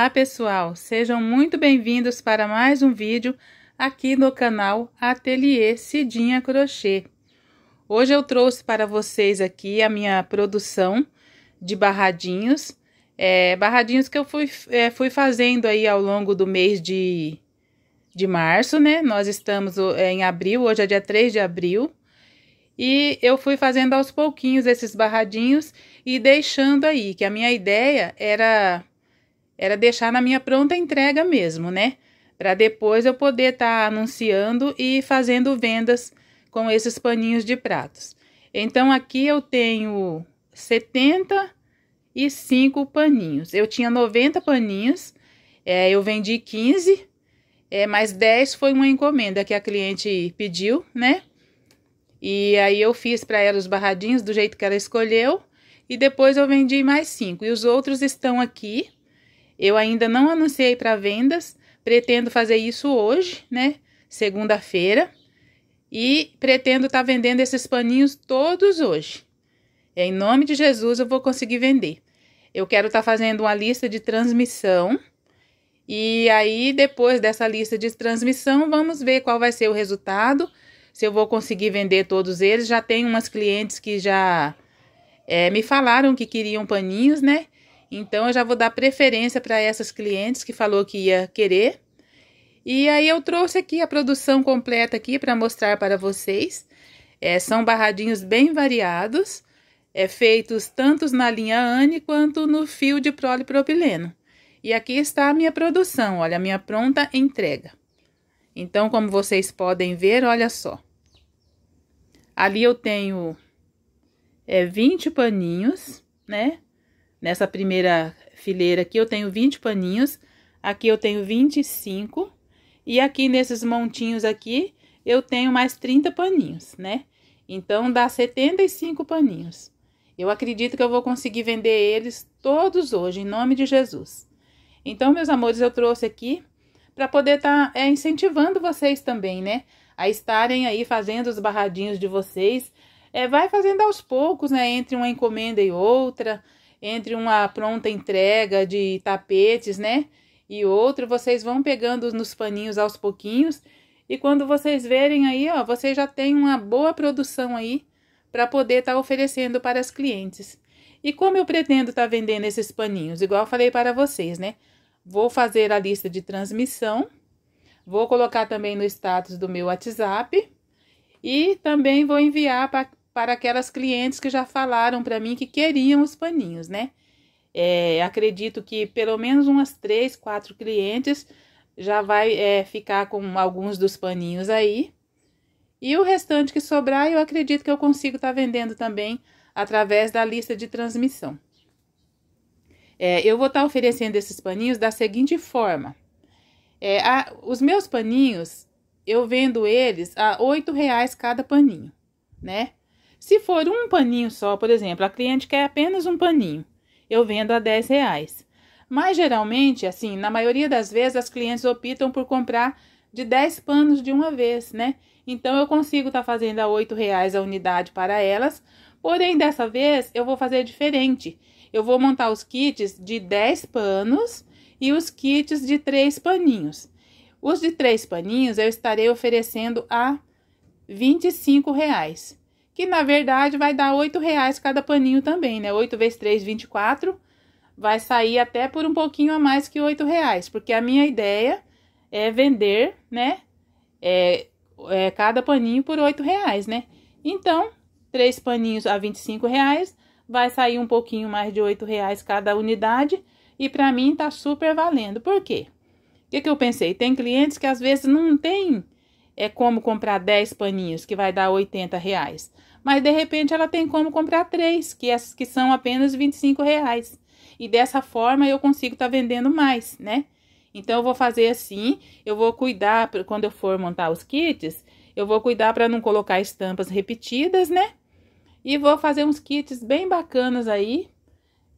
Olá pessoal, sejam muito bem-vindos para mais um vídeo aqui no canal Ateliê Cidinha Crochê. Hoje eu trouxe para vocês aqui a minha produção de barradinhos, é, barradinhos que eu fui, é, fui fazendo aí ao longo do mês de, de março, né? Nós estamos é, em abril, hoje é dia 3 de abril, e eu fui fazendo aos pouquinhos esses barradinhos e deixando aí, que a minha ideia era era deixar na minha pronta entrega mesmo, né? Para depois eu poder estar tá anunciando e fazendo vendas com esses paninhos de pratos. Então aqui eu tenho 75 paninhos. Eu tinha 90 paninhos, é, eu vendi 15, é, mas 10 foi uma encomenda que a cliente pediu, né? E aí eu fiz para ela os barradinhos do jeito que ela escolheu e depois eu vendi mais cinco. E os outros estão aqui eu ainda não anunciei para vendas, pretendo fazer isso hoje, né? Segunda-feira. E pretendo estar tá vendendo esses paninhos todos hoje. É, em nome de Jesus, eu vou conseguir vender. Eu quero estar tá fazendo uma lista de transmissão. E aí, depois dessa lista de transmissão, vamos ver qual vai ser o resultado. Se eu vou conseguir vender todos eles. Já tem umas clientes que já é, me falaram que queriam paninhos, né? Então eu já vou dar preferência para essas clientes que falou que ia querer. E aí eu trouxe aqui a produção completa aqui para mostrar para vocês. É, são barradinhos bem variados, é, feitos tanto na linha ANE quanto no fio de polipropileno. E aqui está a minha produção, olha, a minha pronta entrega. Então, como vocês podem ver, olha só. Ali eu tenho é, 20 paninhos, né? Nessa primeira fileira aqui eu tenho 20 paninhos, aqui eu tenho 25 e aqui nesses montinhos aqui eu tenho mais 30 paninhos, né? Então dá 75 paninhos. Eu acredito que eu vou conseguir vender eles todos hoje, em nome de Jesus. Então, meus amores, eu trouxe aqui para poder estar tá, é, incentivando vocês também, né? A estarem aí fazendo os barradinhos de vocês. É, vai fazendo aos poucos, né? Entre uma encomenda e outra entre uma pronta entrega de tapetes, né? E outro, vocês vão pegando nos paninhos aos pouquinhos. E quando vocês verem aí, ó, vocês já tem uma boa produção aí para poder estar tá oferecendo para as clientes. E como eu pretendo estar tá vendendo esses paninhos? Igual falei para vocês, né? Vou fazer a lista de transmissão, vou colocar também no status do meu WhatsApp e também vou enviar para aquelas clientes que já falaram para mim que queriam os paninhos, né? É, acredito que pelo menos umas três, quatro clientes já vai é, ficar com alguns dos paninhos aí. E o restante que sobrar, eu acredito que eu consigo estar tá vendendo também através da lista de transmissão. É, eu vou estar tá oferecendo esses paninhos da seguinte forma: é, a, os meus paninhos, eu vendo eles a R$ reais cada paninho, né? Se for um paninho só, por exemplo, a cliente quer apenas um paninho, eu vendo a 10 reais. Mas geralmente, assim, na maioria das vezes, as clientes optam por comprar de 10 panos de uma vez, né? Então eu consigo estar tá fazendo a R$ reais a unidade para elas. Porém, dessa vez eu vou fazer diferente. Eu vou montar os kits de 10 panos e os kits de 3 paninhos. Os de 3 paninhos eu estarei oferecendo a R$ reais que na verdade vai dar R$ reais cada paninho também, né? 8 vezes 3, 24, vai sair até por um pouquinho a mais que R$ reais, porque a minha ideia é vender, né? É, é, cada paninho por R$ reais, né? Então, três paninhos a R$ reais, vai sair um pouquinho mais de R$ reais cada unidade, e para mim tá super valendo. Por quê? O que, que eu pensei? Tem clientes que às vezes não tem é como comprar 10 paninhos, que vai dar 80 reais mas de repente ela tem como comprar três, que, as, é, que são apenas 25 reais. E dessa forma eu consigo estar tá vendendo mais, né? Então eu vou fazer assim, eu vou cuidar quando eu for montar os kits, eu vou cuidar para não colocar estampas repetidas, né? E vou fazer uns kits bem bacanas aí.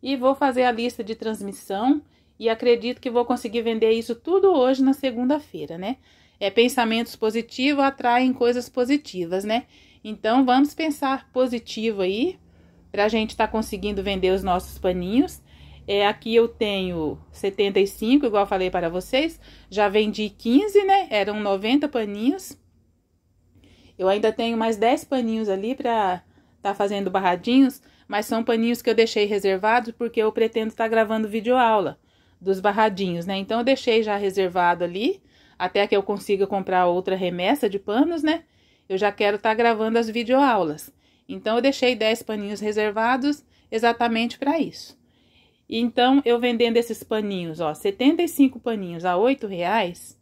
E vou fazer a lista de transmissão. E acredito que vou conseguir vender isso tudo hoje na segunda-feira, né? É, pensamentos positivos atraem coisas positivas, né? Então vamos pensar positivo aí para a gente estar tá conseguindo vender os nossos paninhos. É, aqui eu tenho 75, igual falei para vocês. Já vendi 15, né? Eram 90 paninhos. Eu ainda tenho mais 10 paninhos ali para tá fazendo barradinhos, mas são paninhos que eu deixei reservados porque eu pretendo estar tá gravando vídeo aula dos barradinhos, né? Então eu deixei já reservado ali até que eu consiga comprar outra remessa de panos, né? eu já quero estar tá gravando as videoaulas. Então, eu deixei 10 paninhos reservados exatamente para isso. Então, eu vendendo esses paninhos, ó, 75 paninhos a 8 reais,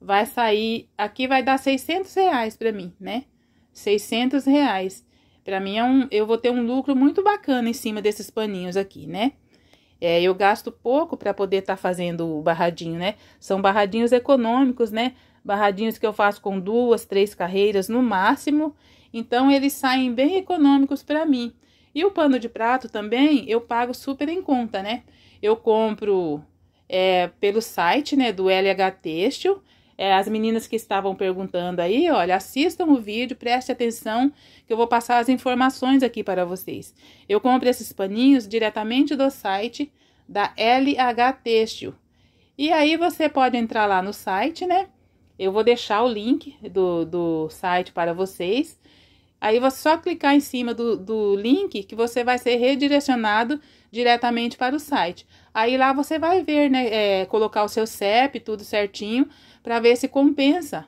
vai sair, aqui vai dar 600 reais para mim, né? 600 reais. Para mim, é um, eu vou ter um lucro muito bacana em cima desses paninhos aqui, né? É, eu gasto pouco para poder estar tá fazendo o barradinho, né? São barradinhos econômicos, né? barradinhos que eu faço com duas, três carreiras no máximo. Então eles saem bem econômicos para mim. E o pano de prato também eu pago super em conta, né? Eu compro é, pelo site, né, do LH Têxtil. É, as meninas que estavam perguntando aí, olha, assistam o vídeo, preste atenção, que eu vou passar as informações aqui para vocês. Eu compro esses paninhos diretamente do site da LH Têxtil. E aí você pode entrar lá no site, né? Eu vou deixar o link do, do site para vocês. Aí você só clicar em cima do, do link que você vai ser redirecionado diretamente para o site. Aí lá você vai ver, né? É, colocar o seu CEP, tudo certinho, para ver se compensa.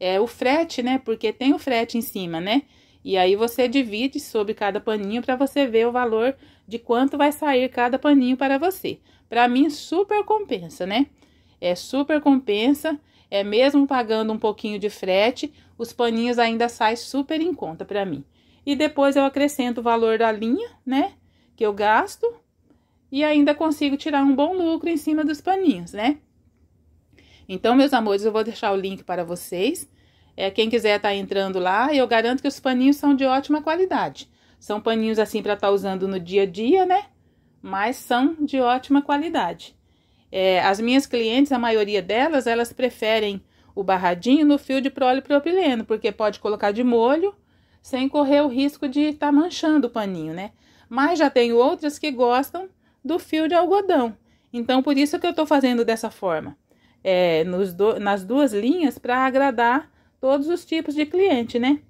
É o frete, né? Porque tem o frete em cima, né? E aí você divide sobre cada paninho para você ver o valor de quanto vai sair cada paninho para você. Para mim super compensa, né? É super compensa. É mesmo pagando um pouquinho de frete, os paninhos ainda saem super em conta para mim. E depois eu acrescento o valor da linha, né, que eu gasto, e ainda consigo tirar um bom lucro em cima dos paninhos, né? Então, meus amores, eu vou deixar o link para vocês. É, quem quiser estar tá entrando lá, eu garanto que os paninhos são de ótima qualidade. São paninhos assim para estar tá usando no dia a dia, né? Mas são de ótima qualidade. É, as minhas clientes, a maioria delas, elas preferem o barradinho no fio de polipropileno, porque pode colocar de molho sem correr o risco de estar tá manchando o paninho, né? Mas já tem outras que gostam do fio de algodão. Então, por isso que eu estou fazendo dessa forma, é, do, nas duas linhas, para agradar todos os tipos de cliente, né?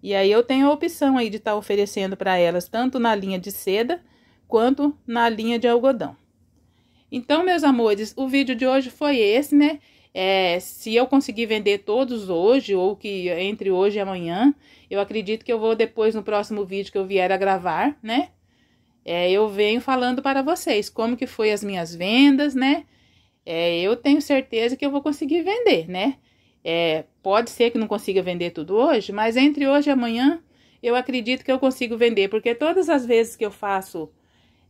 E aí eu tenho a opção aí de estar tá oferecendo para elas tanto na linha de seda quanto na linha de algodão. Então, meus amores, o vídeo de hoje foi esse, né? É, se eu conseguir vender todos hoje, ou que entre hoje e amanhã, eu acredito que eu vou depois, no próximo vídeo que eu vier a gravar, né? É, eu venho falando para vocês como que foi as minhas vendas, né? É, eu tenho certeza que eu vou conseguir vender, né? É, pode ser que não consiga vender tudo hoje, mas entre hoje e amanhã eu acredito que eu consigo vender, porque todas as vezes que eu faço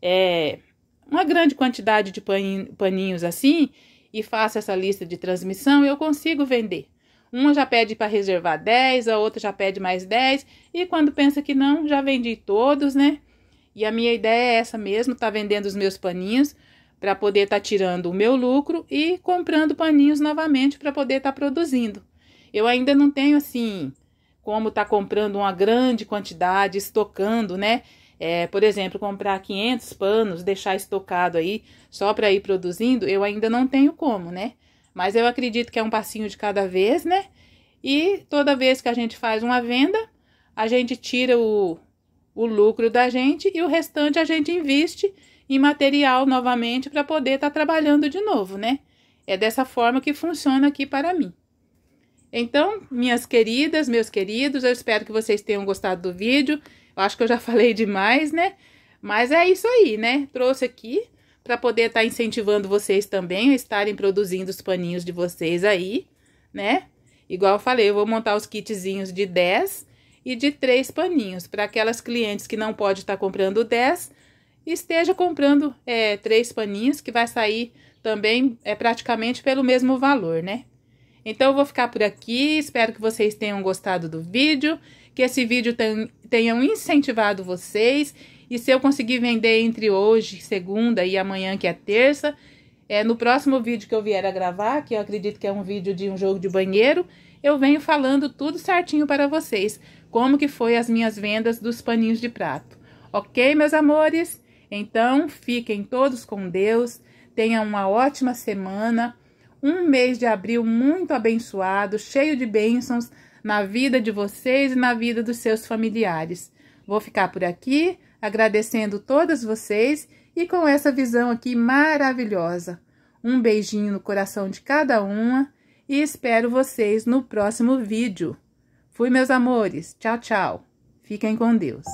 é, uma grande quantidade de paninhos assim e faço essa lista de transmissão, eu consigo vender. Uma já pede para reservar 10, a outra já pede mais 10, e quando pensa que não, já vendi todos, né? E a minha ideia é essa mesmo, tá vendendo os meus paninhos para poder estar tá tirando o meu lucro e comprando paninhos novamente para poder estar tá produzindo. Eu ainda não tenho assim como tá comprando uma grande quantidade, estocando, né? É, por exemplo, comprar 500 panos, deixar estocado aí só para ir produzindo, eu ainda não tenho como, né? Mas eu acredito que é um passinho de cada vez, né? E toda vez que a gente faz uma venda, a gente tira o, o lucro da gente e o restante a gente investe em material novamente para poder estar tá trabalhando de novo, né? É dessa forma que funciona aqui para mim. Então, minhas queridas, meus queridos, eu espero que vocês tenham gostado do vídeo Acho que eu já falei demais, né? Mas é isso aí, né? Trouxe aqui para poder estar tá incentivando vocês também a estarem produzindo os paninhos de vocês aí, né? Igual eu falei, eu vou montar os kitzinhos de 10 e de 3 paninhos. Para aquelas clientes que não pode estar tá comprando 10, esteja comprando é, 3 paninhos, que vai sair também é praticamente pelo mesmo valor, né? Então, eu vou ficar por aqui. Espero que vocês tenham gostado do vídeo que esse vídeo ten, tenha incentivado vocês. E se eu conseguir vender entre hoje, segunda, e amanhã, que é terça, é, no próximo vídeo que eu vier a gravar, que eu acredito que é um vídeo de um jogo de banheiro, eu venho falando tudo certinho para vocês, como que foi as minhas vendas dos paninhos de prato. Ok, meus amores? Então, fiquem todos com Deus, tenham uma ótima semana, um mês de abril muito abençoado, cheio de bênçãos, na vida de vocês e na vida dos seus familiares. Vou ficar por aqui, agradecendo todas vocês e com essa visão aqui maravilhosa. Um beijinho no coração de cada uma e espero vocês no próximo vídeo. Fui, meus amores. Tchau, tchau. Fiquem com Deus.